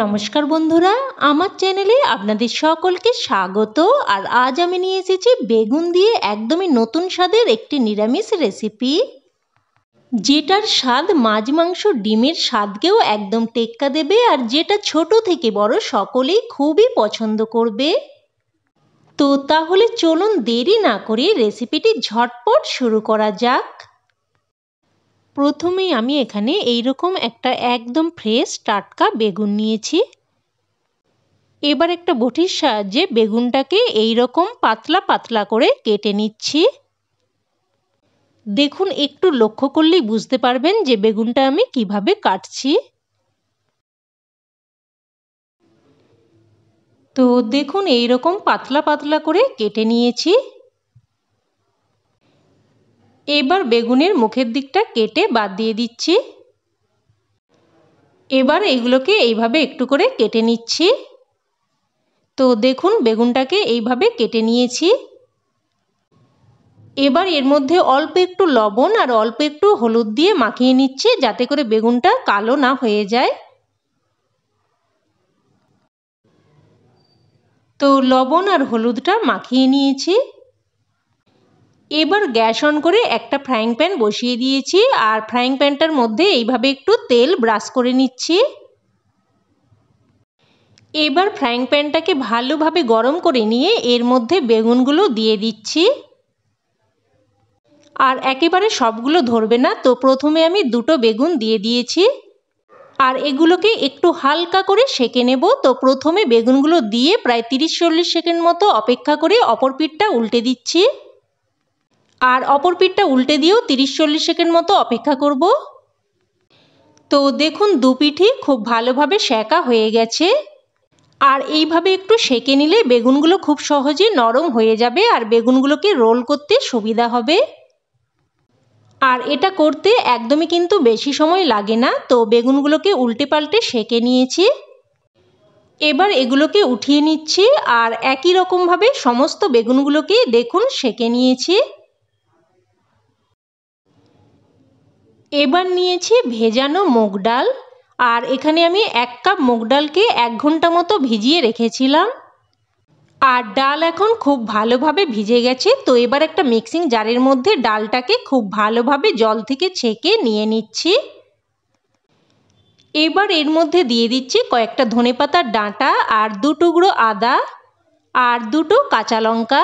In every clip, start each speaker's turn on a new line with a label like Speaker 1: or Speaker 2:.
Speaker 1: নমস্কার বন্ধুরা আমার চ্যানেলে আপনাদের সকলকে স্বাগত আর আজ আমি নিয়ে এসেছি বেগুন দিয়ে একদমই নতুন স্বাদের একটি নিরামিষ রেসিপি যেটার স্বাদ মাছ মাংস ডিমের স্বাদকেও একদম টেক্কা দেবে আর যেটা ছোট থেকে বড় সকলেই খুবই পছন্দ করবে তো তাহলে চলুন দেরি না করে রেসিপিটি ঝটপট শুরু করা যাক প্রথমেই আমি এখানে এইরকম একটা একদম ফ্রেশ টাটকা বেগুন নিয়েছি এবার একটা বটির সাহায্যে বেগুনটাকে এই রকম পাতলা পাতলা করে কেটে নিচ্ছি দেখুন একটু লক্ষ্য করলেই বুঝতে পারবেন যে বেগুনটা আমি কিভাবে কাটছি তো দেখুন এই রকম পাতলা পাতলা করে কেটে নিয়েছি এবার বেগুনের মুখের দিকটা কেটে বাদ দিয়ে দিচ্ছি এবার এগুলোকে এইভাবে একটু করে কেটে নিচ্ছি তো দেখুন বেগুনটাকে এইভাবে কেটে নিয়েছি এবার এর মধ্যে অল্প একটু লবণ আর অল্প একটু হলুদ দিয়ে মাখিয়ে নিচ্ছি যাতে করে বেগুনটা কালো না হয়ে যায় তো লবণ আর হলুদটা মাখিয়ে নিয়েছি এবার গ্যাস অন করে একটা ফ্রাইং প্যান বসিয়ে দিয়েছি আর ফ্রাইং প্যানটার মধ্যে এইভাবে একটু তেল ব্রাশ করে নিচ্ছি এবার ফ্রাইং প্যানটাকে ভালোভাবে গরম করে নিয়ে এর মধ্যে বেগুনগুলো দিয়ে দিচ্ছি আর একেবারে সবগুলো ধরবে না তো প্রথমে আমি দুটো বেগুন দিয়ে দিয়েছি আর এগুলোকে একটু হালকা করে সেঁকে নেব তো প্রথমে বেগুনগুলো দিয়ে প্রায় তিরিশ চল্লিশ সেকেন্ড মতো অপেক্ষা করে অপর পিঠটা উল্টে দিচ্ছি আর অপর পিঠটা উল্টে দিয়েও তিরিশ চল্লিশ সেকেন্ড মতো অপেক্ষা করব তো দেখুন দু পিঠি খুব ভালোভাবে সেঁকা হয়ে গেছে আর এইভাবে একটু সেঁকে নিলে বেগুনগুলো খুব সহজে নরম হয়ে যাবে আর বেগুনগুলোকে রোল করতে সুবিধা হবে আর এটা করতে একদমই কিন্তু বেশি সময় লাগে না তো বেগুনগুলোকে উল্টে পাল্টে সেঁকে নিয়েছি এবার এগুলোকে উঠিয়ে নিচ্ছি আর একই রকমভাবে সমস্ত বেগুনগুলোকেই দেখুন সেঁকে নিয়েছি এবার নিয়েছি ভেজানো মুগ ডাল আর এখানে আমি এক কাপ মুগ ডালকে এক ঘন্টা মতো ভিজিয়ে রেখেছিলাম আর ডাল এখন খুব ভালোভাবে ভিজে গেছে তো এবার একটা মিক্সিং জারের মধ্যে ডালটাকে খুব ভালোভাবে জল থেকে ছেঁকে নিয়ে নিচ্ছি এবার এর মধ্যে দিয়ে দিচ্ছি কয়েকটা ধনেপাতার ডাঁটা আর দু টুকরো আদা আর দুটো কাঁচা লঙ্কা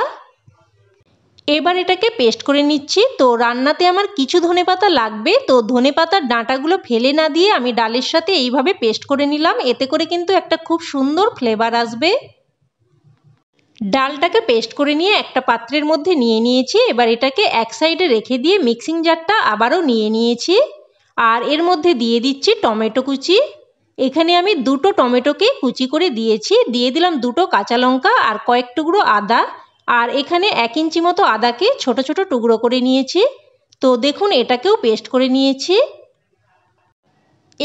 Speaker 1: এবার এটাকে পেস্ট করে নিচ্ছি তো রান্নাতে আমার কিছু ধনে পাতা লাগবে তো ধনে পাতার ডাঁটাগুলো ফেলে না দিয়ে আমি ডালের সাথে এইভাবে পেস্ট করে নিলাম এতে করে কিন্তু একটা খুব সুন্দর ফ্লেভার আসবে ডালটাকে পেস্ট করে নিয়ে একটা পাত্রের মধ্যে নিয়ে নিয়েছি এবার এটাকে এক সাইডে রেখে দিয়ে মিক্সিং জারটা আবারও নিয়ে নিয়েছি আর এর মধ্যে দিয়ে দিচ্ছি টমেটো কুচি এখানে আমি দুটো টমেটোকে কুচি করে দিয়েছি দিয়ে দিলাম দুটো কাঁচা লঙ্কা আর কয়েক টুকরো আদা আর এখানে এক ইঞ্চি মতো আদাকে ছোট ছোট টুকরো করে নিয়েছি তো দেখুন এটাকেও পেস্ট করে নিয়েছি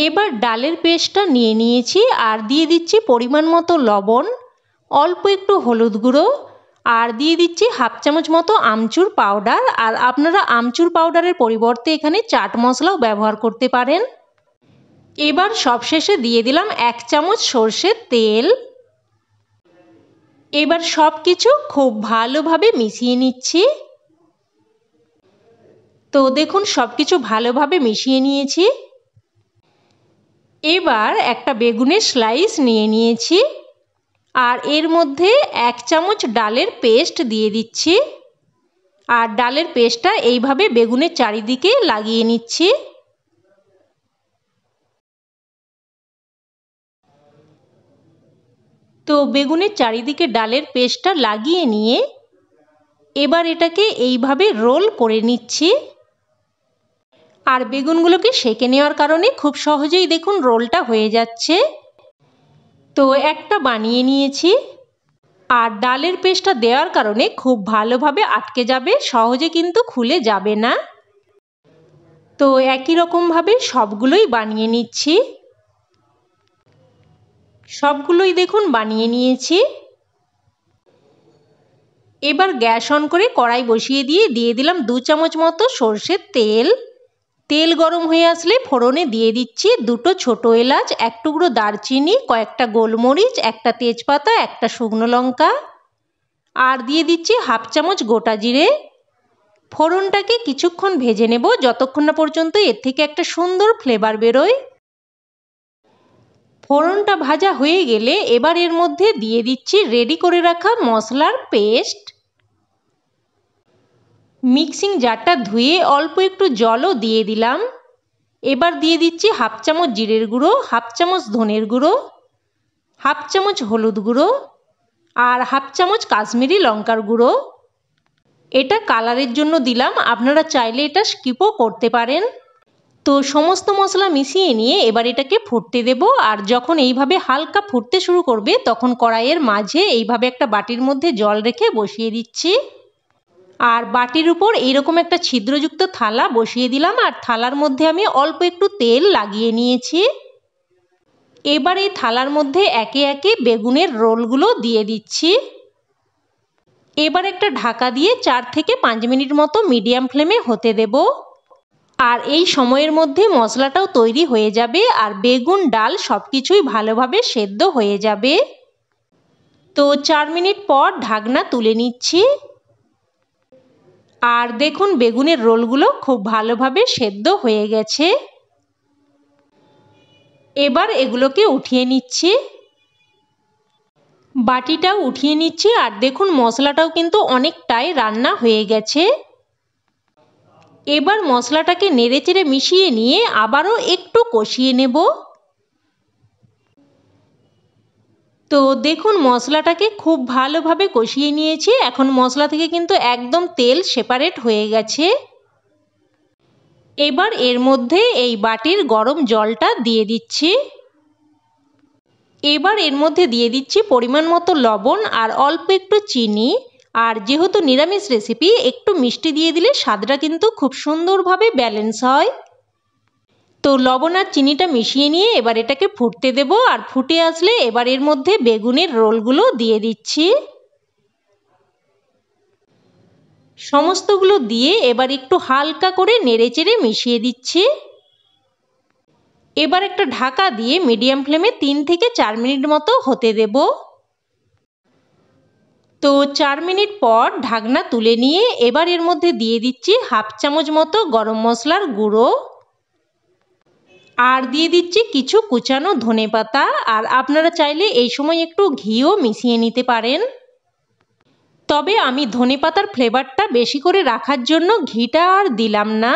Speaker 1: এবার ডালের পেস্টটা নিয়ে নিয়েছি আর দিয়ে দিচ্ছি পরিমাণ মতো লবণ অল্প একটু হলুদ গুঁড়ো আর দিয়ে দিচ্ছি হাফ চামচ মতো আমচুর পাউডার আর আপনারা আমচুর পাউডারের পরিবর্তে এখানে চাট মশলাও ব্যবহার করতে পারেন এবার সবশেষে দিয়ে দিলাম এক চামচ সর্ষের তেল এবার সব কিছু খুব ভালোভাবে মিশিয়ে নিচ্ছি তো দেখুন সব কিছু ভালোভাবে মিশিয়ে নিয়েছি এবার একটা বেগুনের স্লাইস নিয়ে নিয়েছি আর এর মধ্যে এক চামচ ডালের পেস্ট দিয়ে দিচ্ছি আর ডালের পেস্টটা এইভাবে বেগুনের চারিদিকে লাগিয়ে নিচ্ছি তো বেগুনের চারিদিকে ডালের পেস্টটা লাগিয়ে নিয়ে এবার এটাকে এইভাবে রোল করে নিচ্ছি আর বেগুনগুলোকে সেঁকে নেওয়ার কারণে খুব সহজেই দেখুন রোলটা হয়ে যাচ্ছে তো একটা বানিয়ে নিয়েছি আর ডালের পেস্টটা দেওয়ার কারণে খুব ভালোভাবে আটকে যাবে সহজে কিন্তু খুলে যাবে না তো একই রকমভাবে সবগুলোই বানিয়ে নিচ্ছি সবগুলোই দেখুন বানিয়ে নিয়েছি এবার গ্যাস অন করে কড়াই বসিয়ে দিয়ে দিয়ে দিলাম দু চামচ মতো সর্ষের তেল তেল গরম হয়ে আসলে ফোড়নে দিয়ে দিচ্ছি দুটো ছোট এলাচ এক টুকরো দারচিনি কয়েকটা গোলমরিচ একটা তেজপাতা একটা শুকনো লঙ্কা আর দিয়ে দিচ্ছি হাফ চামচ গোটা জিরে ফোড়নটাকে কিছুক্ষণ ভেজে নেব যতক্ষণ না পর্যন্ত এর থেকে একটা সুন্দর ফ্লেভার বেরোয় ফোড়নটা ভাজা হয়ে গেলে এবার এর মধ্যে দিয়ে দিচ্ছি রেডি করে রাখা মশলার পেস্ট মিক্সিং জারটা ধুয়ে অল্প একটু জলও দিয়ে দিলাম এবার দিয়ে দিচ্ছি হাফ চামচ জিরের গুঁড়ো হাফ চামচ ধনের গুঁড়ো হাফ চামচ হলুদ গুঁড়ো আর হাফ চামচ কাশ্মীরি লঙ্কার গুঁড়ো এটা কালারের জন্য দিলাম আপনারা চাইলে এটা স্কিপও করতে পারেন তো সমস্ত মশলা মিশিয়ে নিয়ে এবার এটাকে ফুটতে দেব আর যখন এইভাবে হালকা ফুটতে শুরু করবে তখন কড়াইয়ের মাঝে এইভাবে একটা বাটির মধ্যে জল রেখে বসিয়ে দিচ্ছি আর বাটির উপর এইরকম একটা ছিদ্রযুক্ত থালা বসিয়ে দিলাম আর থালার মধ্যে আমি অল্প একটু তেল লাগিয়ে নিয়েছি এবার এই থালার মধ্যে একে একে বেগুনের রোলগুলো দিয়ে দিচ্ছি এবার একটা ঢাকা দিয়ে চার থেকে পাঁচ মিনিট মতো মিডিয়াম ফ্লেমে হতে দেবো আর এই সময়ের মধ্যে মশলাটাও তৈরি হয়ে যাবে আর বেগুন ডাল সব কিছুই ভালোভাবে সেদ্ধ হয়ে যাবে তো চার মিনিট পর ঢাকনা তুলে নিচ্ছি আর দেখুন বেগুনের রোলগুলো খুব ভালোভাবে সেদ্ধ হয়ে গেছে এবার এগুলোকে উঠিয়ে নিচ্ছি বাটিটাও উঠিয়ে নিচ্ছি আর দেখুন মশলাটাও কিন্তু অনেকটাই রান্না হয়ে গেছে এবার মশলাটাকে নেড়েচেড়ে মিশিয়ে নিয়ে আবারও একটু কষিয়ে নেব তো দেখুন মশলাটাকে খুব ভালোভাবে কষিয়ে নিয়েছি এখন মশলা থেকে কিন্তু একদম তেল সেপারেট হয়ে গেছে এবার এর মধ্যে এই বাটির গরম জলটা দিয়ে দিচ্ছি এবার এর মধ্যে দিয়ে দিচ্ছি পরিমাণ মতো লবণ আর অল্প একটু চিনি আর যেহেতু নিরামিষ রেসিপি একটু মিষ্টি দিয়ে দিলে স্বাদটা কিন্তু খুব সুন্দরভাবে ব্যালেন্স হয় তো লবণ আর চিনিটা মিশিয়ে নিয়ে এবার এটাকে ফুটতে দেব আর ফুটে আসলে এবার এর মধ্যে বেগুনের রোলগুলো দিয়ে দিচ্ছি সমস্তগুলো দিয়ে এবার একটু হালকা করে নেড়েচেড়ে মিশিয়ে দিচ্ছি এবার একটা ঢাকা দিয়ে মিডিয়াম ফ্লেমে তিন থেকে চার মিনিট মতো হতে দেবো তো চার মিনিট পর ঢাকনা তুলে নিয়ে এবার এর মধ্যে দিয়ে দিচ্ছি হাফ চামচ মতো গরম মশলার গুঁড়ো আর দিয়ে দিচ্ছি কিছু কুচানো ধনে পাতা আর আপনারা চাইলে এই সময় একটু ঘিও মিশিয়ে নিতে পারেন তবে আমি ধনে পাতার ফ্লেভারটা বেশি করে রাখার জন্য ঘিটা আর দিলাম না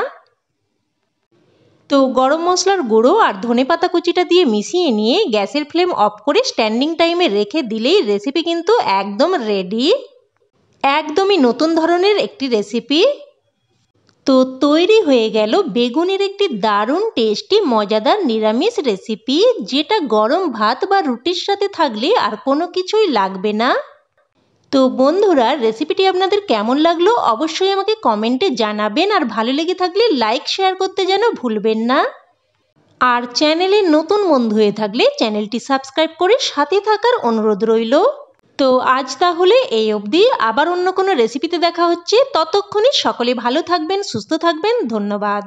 Speaker 1: তো গরম মশলার গুঁড়ো আর ধনে পাতা কুচিটা দিয়ে মিশিয়ে নিয়ে গ্যাসের ফ্লেম অফ করে স্ট্যান্ডিং টাইমে রেখে দিলেই রেসিপি কিন্তু একদম রেডি একদমই নতুন ধরনের একটি রেসিপি তো তৈরি হয়ে গেল বেগুনের একটি দারুণ টেস্টি মজাদার নিরামিষ রেসিপি যেটা গরম ভাত বা রুটির সাথে থাকলে আর কোনো কিছুই লাগবে না তো বন্ধুরা রেসিপিটি আপনাদের কেমন লাগলো অবশ্যই আমাকে কমেন্টে জানাবেন আর ভালো লেগে থাকলে লাইক শেয়ার করতে যেন ভুলবেন না আর চ্যানেলে নতুন বন্ধু হয়ে থাকলে চ্যানেলটি সাবস্ক্রাইব করে সাথে থাকার অনুরোধ রইল তো আজ তাহলে এই অবধি আবার অন্য কোনো রেসিপিতে দেখা হচ্ছে ততক্ষণে সকলে ভালো থাকবেন সুস্থ থাকবেন ধন্যবাদ